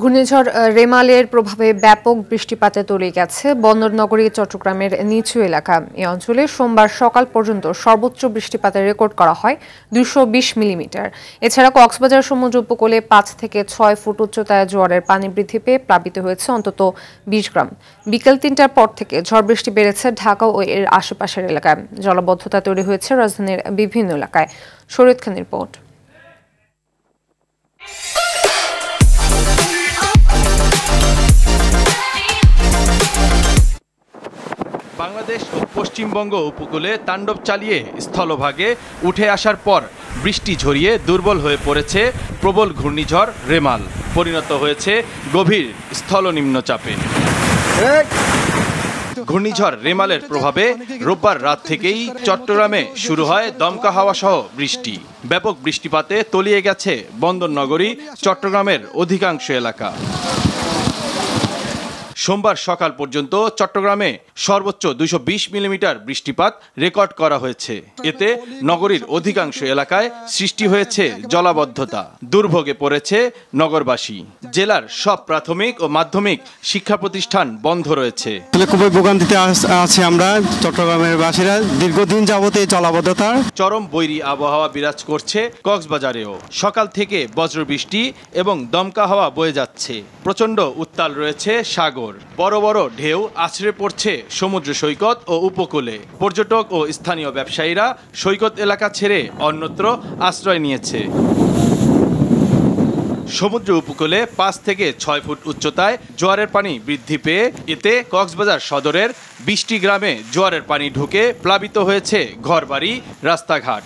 ঘূর্ণিঝড় রেমালের প্রভাবে ব্যাপক বৃষ্টিপাতে তলে গেছে বন্দরনগরী চট্টগ্রামের নিচু এলাকা এ অঞ্চলে সোমবার সকাল পর্যন্ত সর্বোচ্চ বৃষ্টিপাতের রেকর্ড করা হয় দুশো মিলিমিটার এছাড়া কক্সবাজার সমুদ্র উপকূলে পাঁচ থেকে ছয় ফুট উচ্চতায় জোয়ারের পানি বৃদ্ধি পেয়ে প্লাবিত হয়েছে অন্তত বিশ গ্রাম বিকেল তিনটার পর থেকে ঝড় বৃষ্টি বেড়েছে ঢাকা ও এর আশেপাশের এলাকায় জলবদ্ধতা তৈরি হয়েছে রাজধানীর বিভিন্ন এলাকায় শরীয়ত খান রিপোর্ট বাংলাদেশ ও পশ্চিমবঙ্গ উপকূলে তাণ্ডব চালিয়ে স্থলভাগে উঠে আসার পর বৃষ্টি ঝরিয়ে দুর্বল হয়ে পড়েছে প্রবল ঘূর্ণিঝড় রেমাল পরিণত হয়েছে গভীর স্থল নিম্নচাপে ঘূর্ণিঝড় রেমালের প্রভাবে রোববার রাত থেকেই চট্টগ্রামে শুরু হয় দমকা হাওয়া সহ বৃষ্টি ব্যাপক বৃষ্টিপাতে তলিয়ে গেছে বন্দর নগরী চট্টগ্রামের অধিকাংশ এলাকা সোমবার সকাল পর্যন্ত চট্টগ্রামে সর্বোচ্চ দুইশো মিলিমিটার বৃষ্টিপাত রেকর্ড করা হয়েছে এতে নগরীর অধিকাংশ এলাকায় সৃষ্টি হয়েছে জলাবদ্ধতা দুর্ভোগে পড়েছে নগরবাসী জেলার সব প্রাথমিক ও মাধ্যমিক শিক্ষা প্রতিষ্ঠান বন্ধ রয়েছে খুবই ভোগান্তিতে আছে আমরা চট্টগ্রামের বাসীরা দীর্ঘদিন যাবতীয় জলাবদ্ধতার চরম বৈরি আবহাওয়া বিরাজ করছে কক্সবাজারেও সকাল থেকে বজ্রবৃষ্টি এবং দমকা হাওয়া বয়ে যাচ্ছে প্রচণ্ড উত্তাল রয়েছে সাগর শহর বড় বড় ঢেউ আছড়ে পড়ছে সমুদ্র সৈকত ও উপকূলে পর্যটক ও স্থানীয় ব্যবসায়ীরা সৈকত এলাকা ছেড়ে অন্যত্র আশ্রয় নিয়েছে সমুদ্র উপকূলে পাঁচ থেকে ছয় ফুট উচ্চতায় জোয়ারের পানি বৃদ্ধি পেয়ে এতে কক্সবাজার সদরের বিশটি গ্রামে জোয়ারের পানি ঢুকে প্লাবিত হয়েছে ঘরবাড়ি রাস্তাঘাট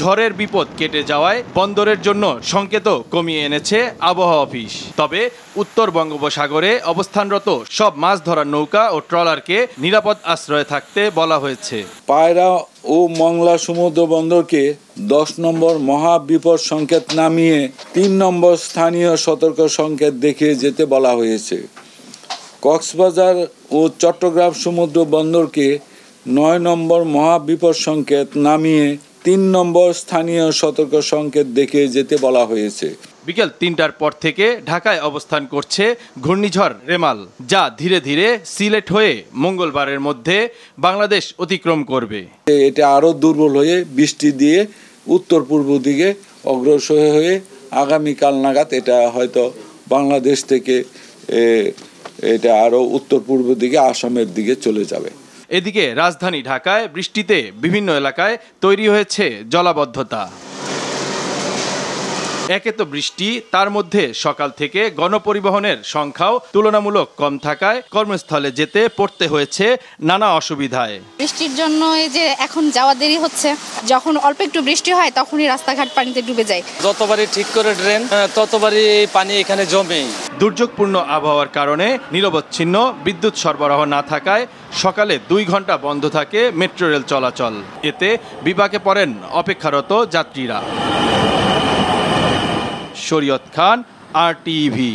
ঝড়ের বিপদ কেটে যাওয়ায় বন্দরের জন্য সংকেতও কমিয়ে এনেছে আবহাওয়া অফিস তবে উত্তর বঙ্গোপসাগরে অবস্থানরত সব মাছ ধরার নৌকা ও ট্রলারকে নিরাপদ আশ্রয়ে থাকতে বলা হয়েছে পায়রা ও মংলা সমুদ্র বন্দরকে দশ নম্বর মহা বিপদ সংকেত নামিয়ে তিন নম্বর স্থানীয় সতর্ক সংকেত দেখে যেতে বলা হয়েছে কক্সবাজার ও চট্টগ্রাম সমুদ্র বন্দরকে নয় নম্বর মহাবিপদ সংকেত নামিয়ে তিন নম্বর স্থানীয় সতর্ক সংকেত দেখে যেতে বলা হয়েছে বিকেল তিনটার পর থেকে ঢাকায় অবস্থান করছে ঘূর্ণিঝড় রেমাল যা ধীরে ধীরে সিলেট হয়ে মঙ্গলবারের মধ্যে বাংলাদেশ অতিক্রম করবে এটা আরও দুর্বল হয়ে বৃষ্টি দিয়ে উত্তর পূর্ব দিকে অগ্রসর হয়ে আগামীকাল নাগাদ এটা হয়তো বাংলাদেশ থেকে এটা আরও উত্তর পূর্ব দিকে আসামের দিকে চলে যাবে এদিকে রাজধানী ঢাকায় বৃষ্টিতে বিভিন্ন এলাকায় তৈরি হয়েছে জলাবদ্ধতা একে তো বৃষ্টি তার মধ্যে সকাল থেকে গণপরিবহনের সংখ্যাও তুলনামূলক কম থাকায় কর্মস্থলে যেতে পড়তে হয়েছে নানা অসুবিধায় বৃষ্টির জন্য এই যে এখন যাওয়া দেরি হচ্ছে যখন অল্প একটু বৃষ্টি হয় তখনই রাস্তাঘাট পানিতে ডুবে যায় যতবারই ঠিক করে ড্রেন ততবারই পানি এখানে জমে দুর্যোগপূর্ণ আবহাওয়ার কারণে নিরবচ্ছিন্ন বিদ্যুৎ সরবরাহ না থাকায় সকালে দুই ঘন্টা বন্ধ থাকে মেট্রো রেল চলাচল এতে বিপাকে পড়েন অপেক্ষারত যাত্রীরা শরীয়ত খান আর টিভি